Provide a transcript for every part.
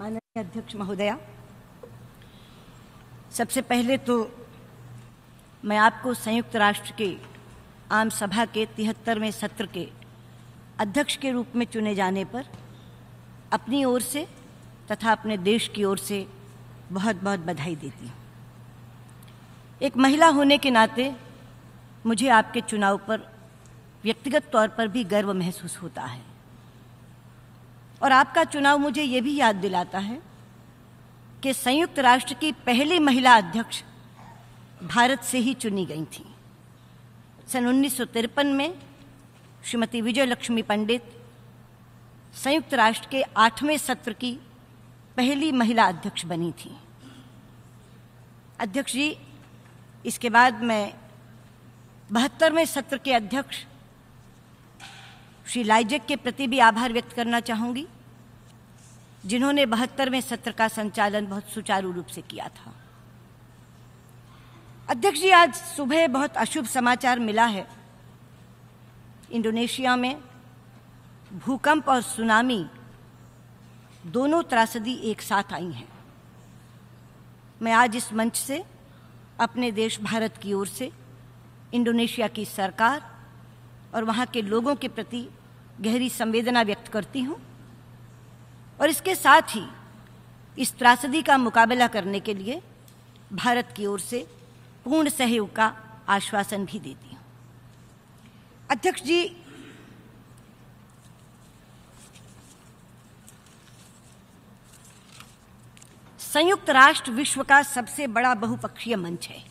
माननीय अध्यक्ष महोदया सबसे पहले तो मैं आपको संयुक्त राष्ट्र के आम सभा के तिहत्तरवें सत्र के अध्यक्ष के रूप में चुने जाने पर अपनी ओर से तथा अपने देश की ओर से बहुत बहुत बधाई देती हूँ एक महिला होने के नाते मुझे आपके चुनाव पर व्यक्तिगत तौर पर भी गर्व महसूस होता है और आपका चुनाव मुझे ये भी याद दिलाता है कि संयुक्त राष्ट्र की पहली महिला अध्यक्ष भारत से ही चुनी गई थी सन उन्नीस में श्रीमती विजय लक्ष्मी पंडित संयुक्त राष्ट्र के आठवें सत्र की पहली महिला अध्यक्ष बनी थी अध्यक्ष जी इसके बाद मैं बहत्तरवें सत्र के अध्यक्ष श्री लाइजेक के प्रति भी आभार व्यक्त करना चाहूंगी जिन्होंने बहत्तरवें सत्र का संचालन बहुत सुचारू रूप से किया था अध्यक्ष जी आज सुबह बहुत अशुभ समाचार मिला है इंडोनेशिया में भूकंप और सुनामी दोनों त्रासदी एक साथ आई हैं मैं आज इस मंच से अपने देश भारत की ओर से इंडोनेशिया की सरकार और वहां के लोगों के प्रति गहरी संवेदना व्यक्त करती हूं और इसके साथ ही इस त्रासदी का मुकाबला करने के लिए भारत की ओर से पूर्ण सहयोग का आश्वासन भी देती हूं अध्यक्ष जी संयुक्त राष्ट्र विश्व का सबसे बड़ा बहुपक्षीय मंच है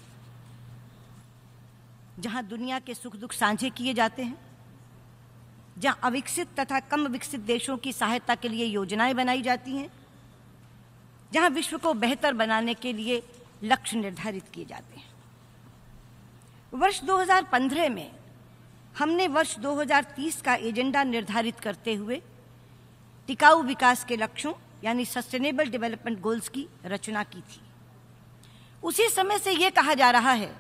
जहां दुनिया के सुख दुख साझे किए जाते हैं जहां अविकसित तथा कम विकसित देशों की सहायता के लिए योजनाएं बनाई जाती हैं जहां विश्व को बेहतर बनाने के लिए लक्ष्य निर्धारित किए जाते हैं वर्ष 2015 में हमने वर्ष 2030 का एजेंडा निर्धारित करते हुए टिकाऊ विकास के लक्ष्यों यानी सस्टेनेबल डेवलपमेंट गोल्स की रचना की थी उसी समय से यह कहा जा रहा है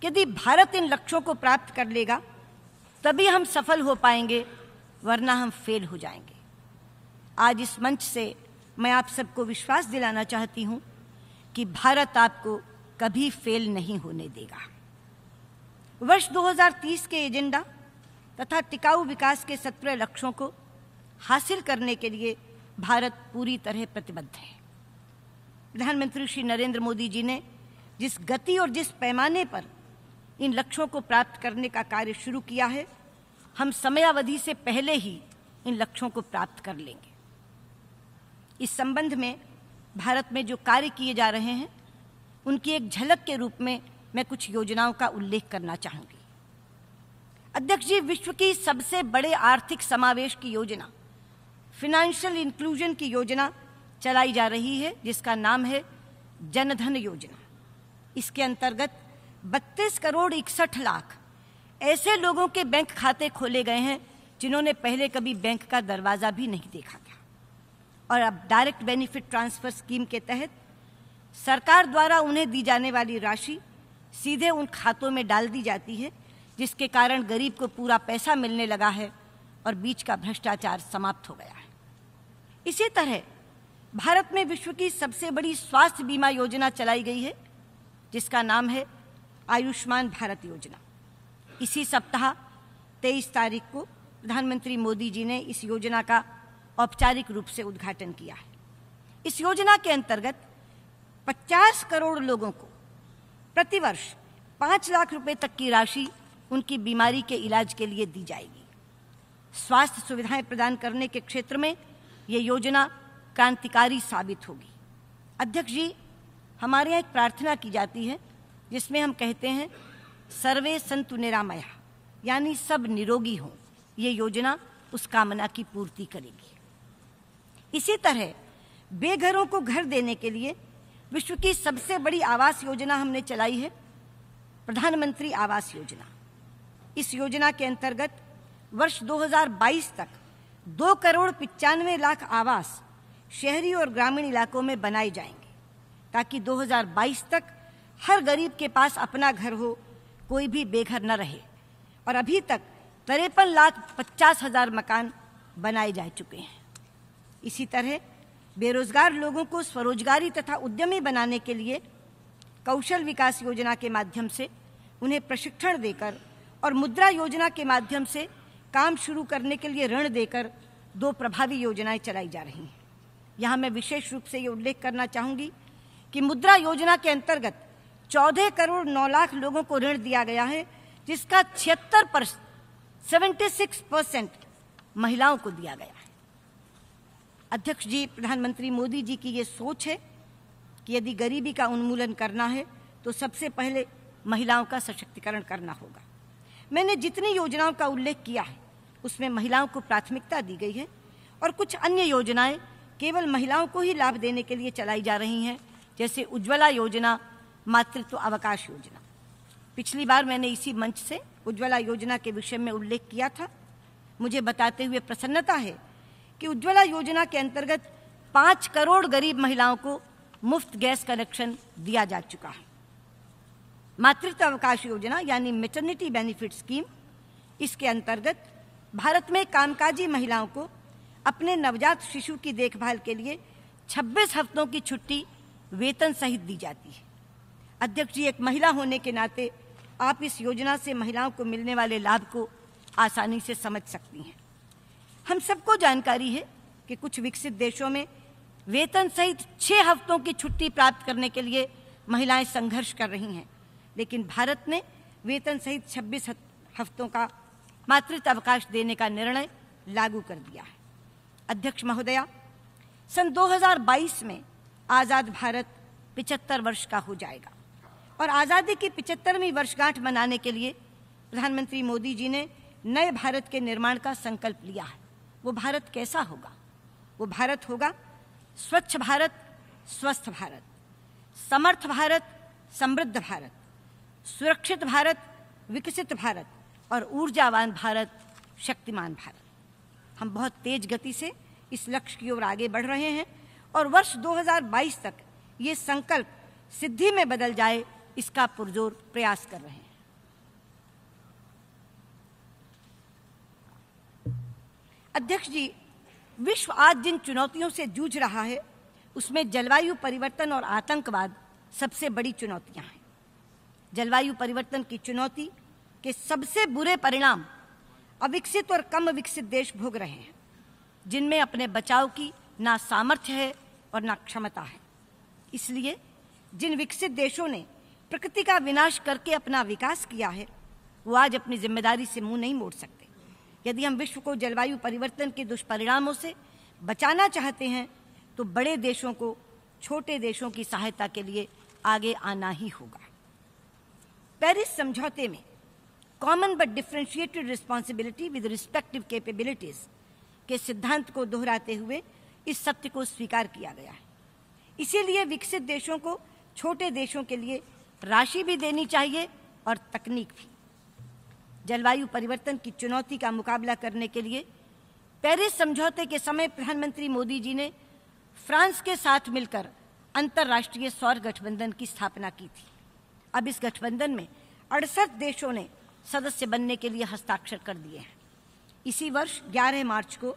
कि यदि भारत इन लक्ष्यों को प्राप्त कर लेगा तभी हम सफल हो पाएंगे वरना हम फेल हो जाएंगे आज इस मंच से मैं आप सबको विश्वास दिलाना चाहती हूं कि भारत आपको कभी फेल नहीं होने देगा वर्ष 2030 के एजेंडा तथा टिकाऊ विकास के सत्रह लक्ष्यों को हासिल करने के लिए भारत पूरी तरह प्रतिबद्ध है प्रधानमंत्री श्री नरेंद्र मोदी जी ने जिस गति और जिस पैमाने पर इन लक्ष्यों को प्राप्त करने का कार्य शुरू किया है हम समयावधि से पहले ही इन लक्ष्यों को प्राप्त कर लेंगे इस संबंध में भारत में जो कार्य किए जा रहे हैं उनकी एक झलक के रूप में मैं कुछ योजनाओं का उल्लेख करना चाहूंगी अध्यक्ष जी विश्व की सबसे बड़े आर्थिक समावेश की योजना फिनेंशियल इंक्लूजन की योजना चलाई जा रही है जिसका नाम है जनधन योजना इसके अंतर्गत बत्तीस करोड़ इकसठ लाख ऐसे लोगों के बैंक खाते खोले गए हैं जिन्होंने पहले कभी बैंक का दरवाज़ा भी नहीं देखा था और अब डायरेक्ट बेनिफिट ट्रांसफ़र स्कीम के तहत सरकार द्वारा उन्हें दी जाने वाली राशि सीधे उन खातों में डाल दी जाती है जिसके कारण गरीब को पूरा पैसा मिलने लगा है और बीच का भ्रष्टाचार समाप्त हो गया है इसी तरह भारत में विश्व की सबसे बड़ी स्वास्थ्य बीमा योजना चलाई गई है जिसका नाम है आयुष्मान भारत योजना इसी सप्ताह 23 तारीख को प्रधानमंत्री मोदी जी ने इस योजना का औपचारिक रूप से उद्घाटन किया है इस योजना के अंतर्गत 50 करोड़ लोगों को प्रतिवर्ष 5 लाख रुपए तक की राशि उनकी बीमारी के इलाज के लिए दी जाएगी स्वास्थ्य सुविधाएं प्रदान करने के क्षेत्र में ये योजना क्रांतिकारी साबित होगी अध्यक्ष जी हमारे यहाँ एक प्रार्थना की जाती है जिसमें हम कहते हैं सर्वे संतु निरामया यानी सब निरोगी हों ये योजना उस कामना की पूर्ति करेगी इसी तरह बेघरों को घर देने के लिए विश्व की सबसे बड़ी आवास योजना हमने चलाई है प्रधानमंत्री आवास योजना इस योजना के अंतर्गत वर्ष 2022 तक दो करोड़ पिचानवे लाख आवास शहरी और ग्रामीण इलाकों में बनाए जाएंगे ताकि 2022 तक हर गरीब के पास अपना घर हो कोई भी बेघर न रहे और अभी तक तिरपन लाख पचास हजार मकान बनाए जा चुके हैं इसी तरह बेरोजगार लोगों को स्वरोजगारी तथा उद्यमी बनाने के लिए कौशल विकास योजना के माध्यम से उन्हें प्रशिक्षण देकर और मुद्रा योजना के माध्यम से काम शुरू करने के लिए ऋण देकर दो प्रभावी योजनाएं चलाई जा रही हैं यहाँ मैं विशेष रूप से ये उल्लेख करना चाहूँगी कि मुद्रा योजना के अंतर्गत चौदह करोड़ नौ लाख लोगों को ऋण दिया गया है जिसका छिहत्तर सेवेंटी सिक्स परसेंट महिलाओं को दिया गया है अध्यक्ष जी प्रधानमंत्री मोदी जी की ये सोच है कि यदि गरीबी का उन्मूलन करना है तो सबसे पहले महिलाओं का सशक्तिकरण करना होगा मैंने जितनी योजनाओं का उल्लेख किया है उसमें महिलाओं को प्राथमिकता दी गई है और कुछ अन्य योजनाएं केवल महिलाओं को ही लाभ देने के लिए चलाई जा रही हैं जैसे उज्ज्वला योजना मातृत्व अवकाश योजना पिछली बार मैंने इसी मंच से उज्ज्वला योजना के विषय में उल्लेख किया था मुझे बताते हुए प्रसन्नता है कि उज्ज्वला योजना के अंतर्गत पाँच करोड़ गरीब महिलाओं को मुफ्त गैस कनेक्शन दिया जा चुका है मातृत्व अवकाश योजना यानी मेटर्निटी बेनिफिट स्कीम इसके अंतर्गत भारत में कामकाजी महिलाओं को अपने नवजात शिशु की देखभाल के लिए 26 हफ्तों की छुट्टी वेतन सहित दी जाती है अध्यक्ष जी एक महिला होने के नाते आप इस योजना से महिलाओं को मिलने वाले लाभ को आसानी से समझ सकती हैं हम सबको जानकारी है कि कुछ विकसित देशों में वेतन सहित छः हफ्तों की छुट्टी प्राप्त करने के लिए महिलाएं संघर्ष कर रही हैं लेकिन भारत ने वेतन सहित 26 हफ्तों का मातृत्व अवकाश देने का निर्णय लागू कर दिया है अध्यक्ष महोदया सन 2022 में आज़ाद भारत 75 वर्ष का हो जाएगा और आज़ादी की पिचहत्तरवीं वर्षगांठ मनाने के लिए प्रधानमंत्री मोदी जी ने नए भारत के निर्माण का संकल्प लिया है वो भारत कैसा होगा वो भारत होगा स्वच्छ भारत स्वस्थ भारत समर्थ भारत समृद्ध भारत सुरक्षित भारत विकसित भारत और ऊर्जावान भारत शक्तिमान भारत हम बहुत तेज गति से इस लक्ष्य की ओर आगे बढ़ रहे हैं और वर्ष 2022 तक ये संकल्प सिद्धि में बदल जाए इसका पुरजोर प्रयास कर रहे हैं अध्यक्ष जी विश्व आज जिन चुनौतियों से जूझ रहा है उसमें जलवायु परिवर्तन और आतंकवाद सबसे बड़ी चुनौतियां हैं जलवायु परिवर्तन की चुनौती के सबसे बुरे परिणाम अविकसित और कम विकसित देश भोग रहे हैं जिनमें अपने बचाव की ना सामर्थ्य है और ना क्षमता है इसलिए जिन विकसित देशों ने प्रकृति का विनाश करके अपना विकास किया है वो आज अपनी जिम्मेदारी से मुंह नहीं मोड़ सकते यदि हम विश्व को जलवायु परिवर्तन के दुष्परिणामों से बचाना चाहते हैं तो बड़े देशों को छोटे देशों की सहायता के लिए आगे आना ही होगा पेरिस समझौते में common but differentiated responsibility with respective capabilities के सिद्धांत को दोहराते हुए इस सत्य को स्वीकार किया गया है इसीलिए विकसित देशों को छोटे देशों के लिए राशि भी देनी चाहिए और तकनीक भी जलवायु परिवर्तन की चुनौती का मुकाबला करने के लिए पेरिस समझौते के समय प्रधानमंत्री मोदी जी ने फ्रांस के साथ मिलकर अंतर्राष्ट्रीय सौर गठबंधन की स्थापना की थी अब इस गठबंधन में अड़सठ देशों ने सदस्य बनने के लिए हस्ताक्षर कर दिए हैं इसी वर्ष 11 मार्च को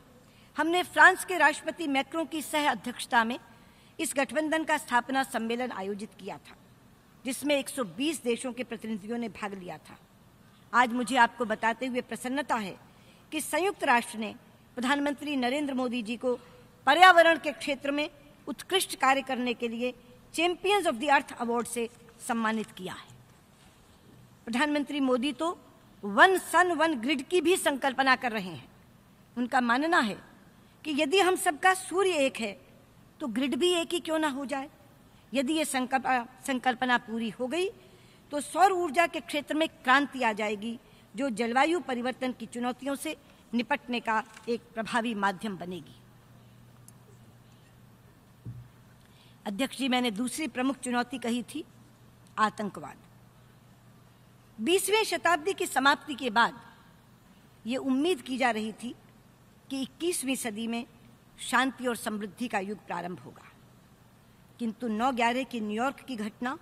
हमने फ्रांस के राष्ट्रपति मैक्रों की सह अध्यक्षता में इस गठबंधन का स्थापना सम्मेलन आयोजित किया था जिसमें 120 देशों के प्रतिनिधियों ने भाग लिया था आज मुझे आपको बताते हुए प्रसन्नता है कि संयुक्त राष्ट्र ने प्रधानमंत्री नरेंद्र मोदी जी को पर्यावरण के क्षेत्र में उत्कृष्ट कार्य करने के लिए champions of the Earth award से सम्मानित किया है प्रधानमंत्री मोदी तो वन सन वन ग्रिड की भी संकल्पना कर रहे हैं उनका मानना है कि यदि हम सबका सूर्य एक है तो ग्रिड भी एक ही क्यों ना हो जाए यदि ये संकल्प संकल्पना पूरी हो गई तो सौर ऊर्जा के क्षेत्र में क्रांति आ जाएगी जो जलवायु परिवर्तन की चुनौतियों से निपटने का एक प्रभावी माध्यम बनेगी अध्यक्ष जी मैंने दूसरी प्रमुख चुनौती कही थी आतंकवाद बीसवीं शताब्दी की समाप्ति के बाद ये उम्मीद की जा रही थी कि 21वीं सदी में शांति और समृद्धि का युग प्रारंभ होगा किंतु नौ ग्यारह की न्यूयॉर्क की घटना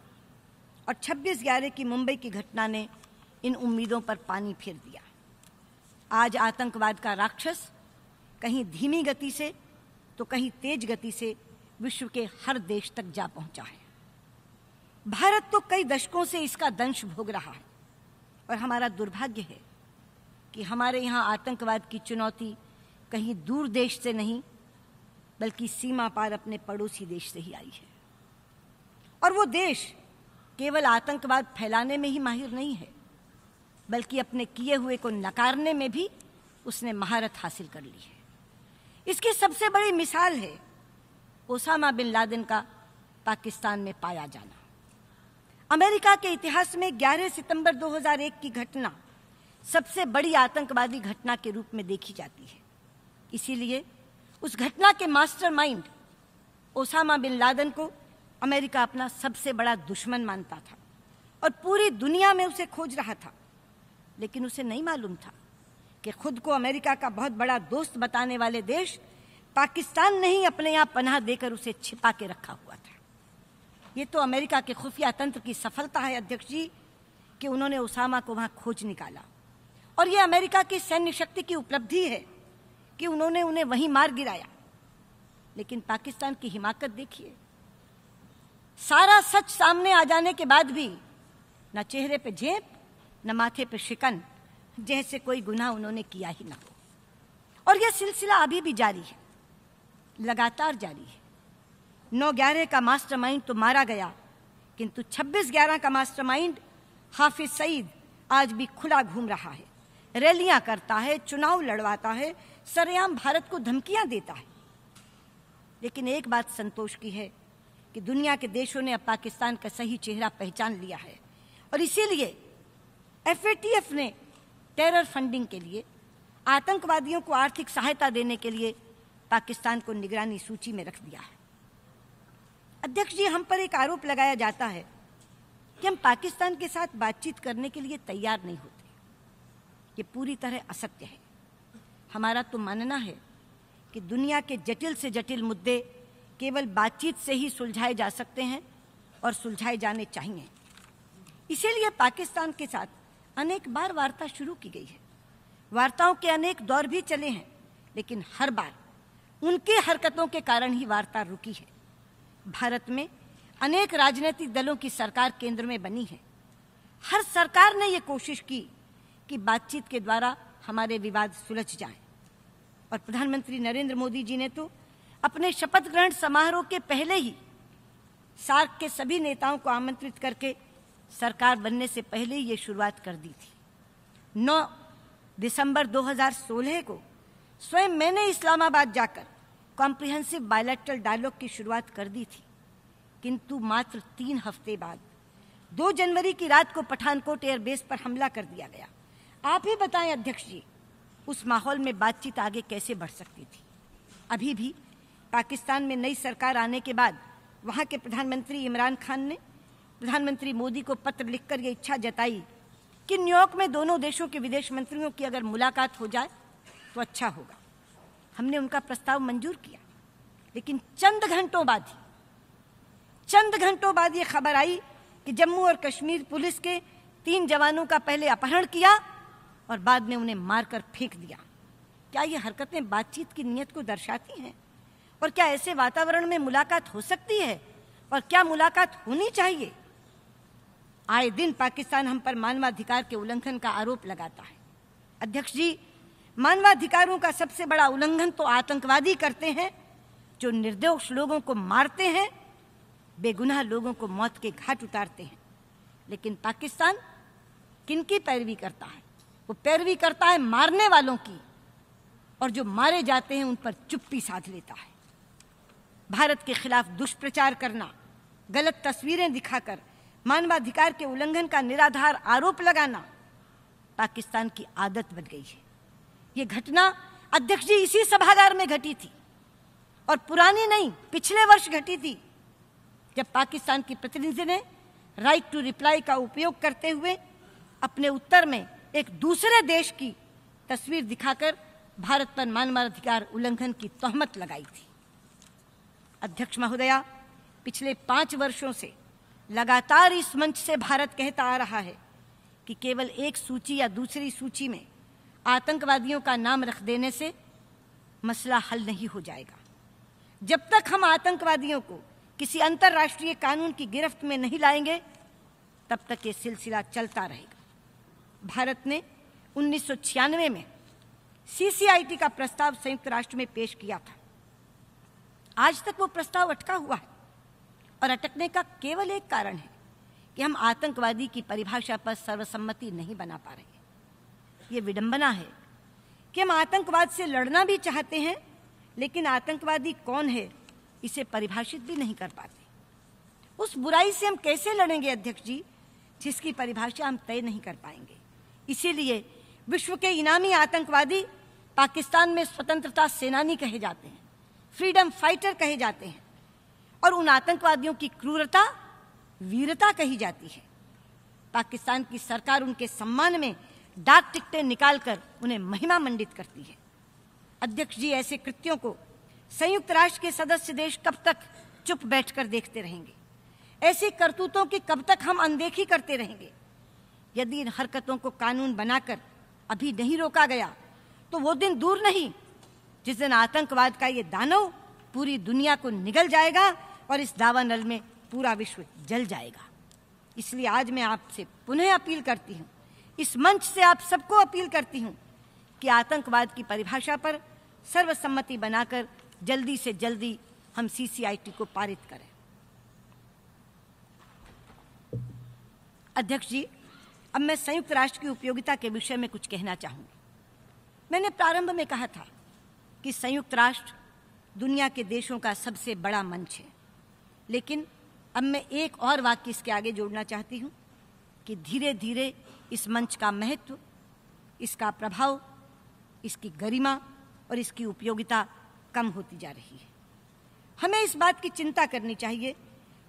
और छब्बीस ग्यारह की मुंबई की घटना ने इन उम्मीदों पर पानी फेर दिया आज आतंकवाद का राक्षस कहीं धीमी गति से तो कहीं तेज गति से विश्व के हर देश तक जा पहुंचा है भारत तो कई दशकों से इसका दंश भोग रहा है और हमारा दुर्भाग्य है कि हमारे यहाँ आतंकवाद की चुनौती कहीं दूर देश से नहीं बल्कि सीमा पार अपने पड़ोसी देश से ही आई है और वो देश केवल आतंकवाद फैलाने में ही माहिर नहीं है बल्कि अपने किए हुए को नकारने में भी उसने महारत हासिल कर ली है इसकी सबसे बड़ी मिसाल है ओसामा बिन लादेन का पाकिस्तान में पाया जाना अमेरिका के इतिहास में 11 सितंबर 2001 की घटना सबसे बड़ी आतंकवादी घटना के रूप में देखी जाती है इसीलिए उस घटना के मास्टरमाइंड ओसामा बिन लादन को अमेरिका अपना सबसे बड़ा दुश्मन मानता था और पूरी दुनिया में उसे खोज रहा था लेकिन उसे नहीं मालूम था कि खुद को अमेरिका का बहुत बड़ा दोस्त बताने वाले देश पाकिस्तान ने ही अपने यहाँ पनाह देकर उसे छिपा के रखा हुआ था ये तो अमेरिका के खुफिया तंत्र की सफलता है अध्यक्ष जी कि उन्होंने ओसामा को वहाँ खोज निकाला और ये अमेरिका की सैन्य शक्ति की उपलब्धि है कि उन्होंने उन्हें वहीं मार गिराया लेकिन पाकिस्तान की हिमाकत देखिए सारा सच सामने आ जाने के बाद भी न चेहरे पे झेप न माथे पे शिकन जैसे कोई गुनाह उन्होंने किया ही ना हो और यह सिलसिला अभी भी जारी है लगातार जारी है नौ ग्यारह का मास्टरमाइंड तो मारा गया किंतु छब्बीस ग्यारह का मास्टरमाइंड हाफिज सईद आज भी खुला घूम रहा है रैलियां करता है चुनाव लड़वाता है सरेआम भारत को धमकियां देता है लेकिन एक बात संतोष की है कि दुनिया के देशों ने अब पाकिस्तान का सही चेहरा पहचान लिया है और इसीलिए एफ ने टेरर फंडिंग के लिए आतंकवादियों को आर्थिक सहायता देने के लिए पाकिस्तान को निगरानी सूची में रख दिया है अध्यक्ष जी हम पर एक आरोप लगाया जाता है कि हम पाकिस्तान के साथ बातचीत करने के लिए तैयार नहीं होते ये पूरी तरह असत्य है हमारा तो मानना है कि दुनिया के जटिल से जटिल मुद्दे केवल बातचीत से ही सुलझाए जा सकते हैं और सुलझाए जाने चाहिए इसीलिए पाकिस्तान के साथ अनेक बार वार्ता शुरू की गई है वार्ताओं के अनेक दौर भी चले हैं लेकिन हर बार उनकी हरकतों के कारण ही वार्ता रुकी है भारत में अनेक राजनीतिक दलों की सरकार केंद्र में बनी है हर सरकार ने ये कोशिश की कि बातचीत के द्वारा हमारे विवाद सुलझ जाएं और प्रधानमंत्री नरेंद्र मोदी जी ने तो अपने शपथ ग्रहण समारोह के पहले ही सार्क के सभी नेताओं को आमंत्रित करके सरकार बनने से पहले ही ये शुरुआत कर दी थी 9 दिसंबर 2016 को स्वयं मैंने इस्लामाबाद जाकर कॉम्प्रिहेंसिव बायलैटरल डायलॉग की शुरुआत कर दी थी किंतु मात्र तीन हफ्ते बाद 2 जनवरी की रात को पठानकोट एयरबेस पर हमला कर दिया गया आप ही बताएं अध्यक्ष जी उस माहौल में बातचीत आगे कैसे बढ़ सकती थी अभी भी पाकिस्तान में नई सरकार आने के बाद वहाँ के प्रधानमंत्री इमरान खान ने प्रधानमंत्री मोदी को पत्र लिखकर ये इच्छा जताई कि न्यूयॉर्क में दोनों देशों के विदेश मंत्रियों की अगर मुलाकात हो जाए तो अच्छा होगा हमने उनका प्रस्ताव मंजूर किया लेकिन चंद घंटों बाद ही चंद घंटों बाद ये खबर आई कि जम्मू और कश्मीर पुलिस के तीन जवानों का पहले अपहरण किया और बाद में उन्हें मारकर फेंक दिया क्या ये हरकतें बातचीत की नीयत को दर्शाती हैं और क्या ऐसे वातावरण में मुलाकात हो सकती है और क्या मुलाकात होनी चाहिए आए दिन पाकिस्तान हम पर मानवाधिकार के उल्लंघन का आरोप लगाता है अध्यक्ष जी मानवाधिकारों का सबसे बड़ा उल्लंघन तो आतंकवादी करते हैं जो निर्दोष लोगों को मारते हैं बेगुनाह लोगों को मौत के घाट उतारते हैं लेकिन पाकिस्तान किनकी पैरवी करता है वो पैरवी करता है मारने वालों की और जो मारे जाते हैं उन पर चुप्पी साध लेता है भारत के खिलाफ दुष्प्रचार करना गलत तस्वीरें दिखाकर मानवाधिकार के उल्लंघन का निराधार आरोप लगाना पाकिस्तान की आदत बन गई है ये घटना अध्यक्ष जी इसी सभागार में घटी थी और पुरानी नहीं पिछले वर्ष घटी थी जब पाकिस्तान की प्रतिनिधि ने राइट टू रिप्लाई का उपयोग करते हुए अपने उत्तर में एक दूसरे देश की तस्वीर दिखाकर भारत पर मानवाधिकार उल्लंघन की तोहमत लगाई थी अध्यक्ष महोदया पिछले पांच वर्षों से लगातार इस मंच से भारत कहता आ रहा है कि केवल एक सूची या दूसरी सूची में आतंकवादियों का नाम रख देने से मसला हल नहीं हो जाएगा जब तक हम आतंकवादियों को किसी अंतर्राष्ट्रीय कानून की गिरफ्त में नहीं लाएंगे तब तक ये सिलसिला चलता रहेगा भारत ने उन्नीस में सीसीआईटी का प्रस्ताव संयुक्त राष्ट्र में पेश किया था आज तक वो प्रस्ताव अटका हुआ है और अटकने का केवल एक कारण है कि हम आतंकवादी की परिभाषा पर सर्वसम्मति नहीं बना पा रहे ये विडंबना है कि हम आतंकवाद से लड़ना भी चाहते हैं लेकिन आतंकवादी कौन है इसे परिभाषित भी नहीं कर पाते उस बुराई से हम कैसे लड़ेंगे अध्यक्ष जी जिसकी परिभाषा हम तय नहीं कर पाएंगे इसीलिए विश्व के इनामी आतंकवादी पाकिस्तान में स्वतंत्रता सेनानी कहे जाते हैं फ्रीडम फाइटर कहे जाते हैं और उन आतंकवादियों की क्रूरता वीरता कही जाती है पाकिस्तान की सरकार उनके सम्मान में डाक टिकटें निकालकर उन्हें महिमा मंडित करती है अध्यक्ष जी ऐसे कृत्यों को संयुक्त राष्ट्र के सदस्य देश कब तक चुप बैठकर देखते रहेंगे ऐसी करतूतों की कब तक हम अनदेखी करते रहेंगे यदि इन हरकतों को कानून बनाकर अभी नहीं रोका गया तो वो दिन दूर नहीं जिस दिन आतंकवाद का ये दानव पूरी दुनिया को निगल जाएगा और इस दावानल में पूरा विश्व जल जाएगा इसलिए आज मैं आपसे पुनः अपील करती हूँ इस मंच से आप सबको अपील करती हूँ कि आतंकवाद की परिभाषा पर सर्वसम्मति बनाकर जल्दी से जल्दी हम सीसीआईटी को पारित करें अध्यक्ष जी अब मैं संयुक्त राष्ट्र की उपयोगिता के विषय में कुछ कहना चाहूंगी मैंने प्रारंभ में कहा था कि संयुक्त राष्ट्र दुनिया के देशों का सबसे बड़ा मंच है लेकिन अब मैं एक और वाक्य इसके आगे जोड़ना चाहती हूँ कि धीरे धीरे इस मंच का महत्व इसका प्रभाव इसकी गरिमा और इसकी उपयोगिता कम होती जा रही है हमें इस बात की चिंता करनी चाहिए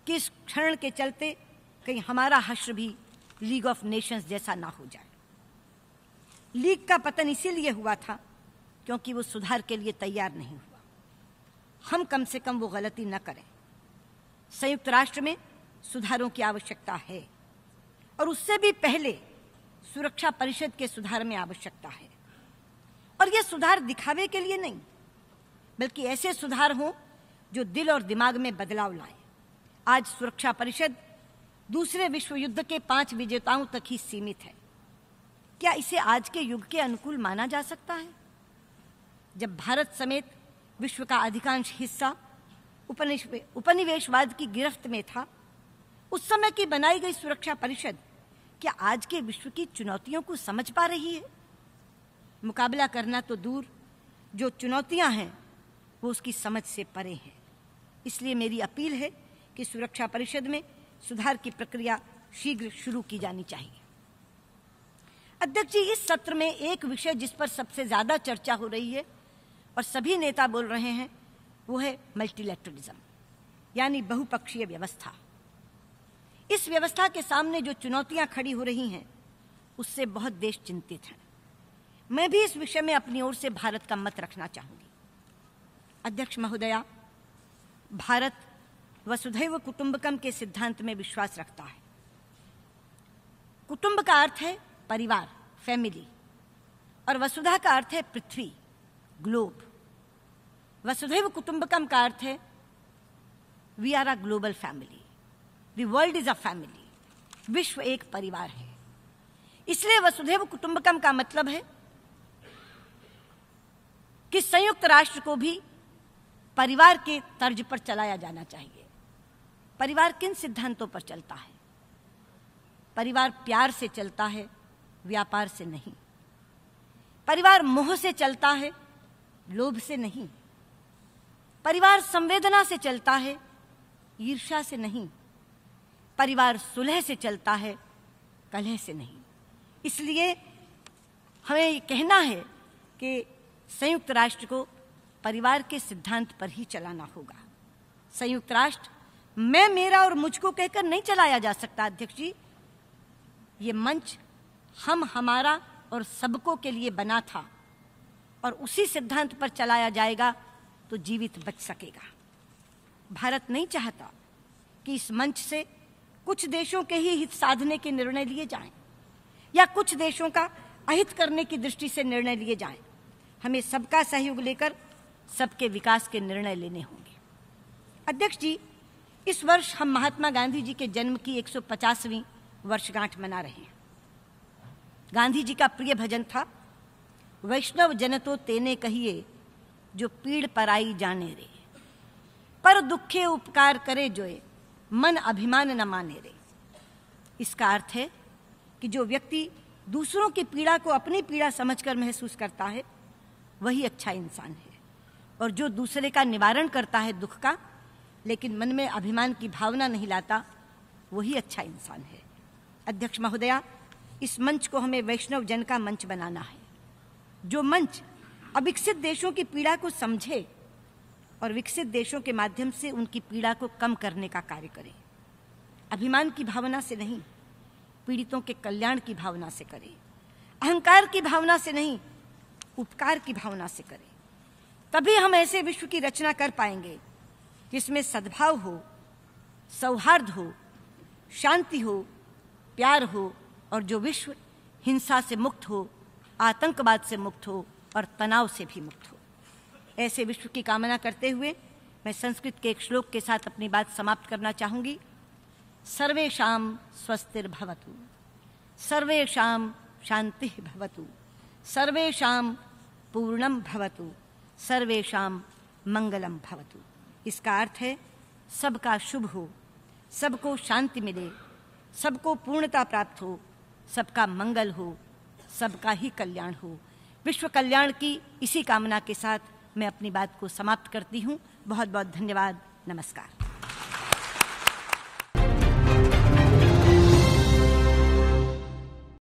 कि इस क्षण के चलते कहीं हमारा हश्र भी लीग ऑफ नेशंस जैसा ना हो जाए लीग का पतन इसीलिए हुआ था क्योंकि वो सुधार के लिए तैयार नहीं हुआ हम कम से कम वो गलती न करें संयुक्त राष्ट्र में सुधारों की आवश्यकता है और उससे भी पहले सुरक्षा परिषद के सुधार में आवश्यकता है और यह सुधार दिखावे के लिए नहीं बल्कि ऐसे सुधार हों जो दिल और दिमाग में बदलाव लाए आज सुरक्षा परिषद दूसरे विश्व युद्ध के पांच विजेताओं तक ही सीमित है क्या इसे आज के युग के अनुकूल माना जा सकता है जब भारत समेत विश्व का अधिकांश हिस्सा उपनिवेशवाद की गिरफ्त में था उस समय की बनाई गई सुरक्षा परिषद क्या आज के विश्व की चुनौतियों को समझ पा रही है मुकाबला करना तो दूर जो चुनौतियां हैं वो उसकी समझ से परे हैं इसलिए मेरी अपील है कि सुरक्षा परिषद में सुधार की प्रक्रिया शीघ्र शुरू की जानी चाहिए अध्यक्ष जी इस सत्र में एक विषय जिस पर सबसे ज़्यादा चर्चा हो रही है और सभी नेता बोल रहे हैं वो है मल्टीलेटरिज्म यानी बहुपक्षीय व्यवस्था इस व्यवस्था के सामने जो चुनौतियां खड़ी हो रही हैं उससे बहुत देश चिंतित हैं मैं भी इस विषय में अपनी ओर से भारत का मत रखना चाहूंगी अध्यक्ष महोदया भारत वसुधैव कुटुंबकम के सिद्धांत में विश्वास रखता है कुटुंब का अर्थ है परिवार फैमिली और वसुधा का अर्थ है पृथ्वी ग्लोब वसुधैव कुटुंबकम का अर्थ है we are a global family the world is a family विश्व एक परिवार है इसलिए वसुधैव कुटुंबकम का मतलब है कि संयुक्त राष्ट्र को भी परिवार के तर्ज पर चलाया जाना चाहिए परिवार किन सिद्धांतों पर चलता है परिवार प्यार से चलता है व्यापार से नहीं परिवार मोह से चलता है लोभ से नहीं परिवार संवेदना से चलता है ईर्षा से नहीं परिवार सुलह से चलता है कलह से नहीं इसलिए हमें ये कहना है कि संयुक्त राष्ट्र को परिवार के सिद्धांत पर ही चलाना होगा संयुक्त राष्ट्र मैं मेरा और मुझको कहकर नहीं चलाया जा सकता अध्यक्ष जी ये मंच हम हमारा और सबको के लिए बना था और उसी सिद्धांत पर चलाया जाएगा तो जीवित बच सकेगा भारत नहीं चाहता कि इस मंच से कुछ देशों के ही हित साधने के निर्णय लिए जाएं या कुछ देशों का अहित करने की दृष्टि से निर्णय लिए जाएं हमें सबका सहयोग लेकर सबके विकास के निर्णय लेने होंगे अध्यक्ष जी इस वर्ष हम महात्मा गांधी जी के जन्म की 150वीं वर्षगांठ मना रहे हैं गांधी जी का प्रिय भजन था वैष्णव जन तो तेने कहिए जो पीड़ पर आई जाने रे पर दुखे उपकार करे जोए मन अभिमान न माने रे इसका अर्थ है कि जो व्यक्ति दूसरों की पीड़ा को अपनी पीड़ा समझकर महसूस करता है वही अच्छा इंसान है और जो दूसरे का निवारण करता है दुख का लेकिन मन में अभिमान की भावना नहीं लाता वही अच्छा इंसान है अध्यक्ष महोदया इस मंच को हमें वैष्णव जन का मंच बनाना है जो मंच अविकसित देशों की पीड़ा को समझे और विकसित देशों के माध्यम से उनकी पीड़ा को कम करने का कार्य करे अभिमान की भावना से नहीं पीड़ितों के कल्याण की भावना से करें अहंकार की भावना से नहीं उपकार की भावना से करें तभी हम ऐसे विश्व की रचना कर पाएंगे इसमें सद्भाव हो सौहार्द हो शांति हो प्यार हो और जो विश्व हिंसा से मुक्त हो आतंकवाद से मुक्त हो और तनाव से भी मुक्त हो ऐसे विश्व की कामना करते हुए मैं संस्कृत के एक श्लोक के साथ अपनी बात समाप्त करना चाहूँगी सर्वेशा स्वस्तिर्भवतु सर्वेशा शांति भवतु सर्वेशा पूर्णम भवतु सर्वेशा मंगलम भवतु इसका अर्थ है सबका शुभ हो सबको शांति मिले सबको पूर्णता प्राप्त हो सबका मंगल हो सबका ही कल्याण हो विश्व कल्याण की इसी कामना के साथ मैं अपनी बात को समाप्त करती हूँ बहुत बहुत धन्यवाद नमस्कार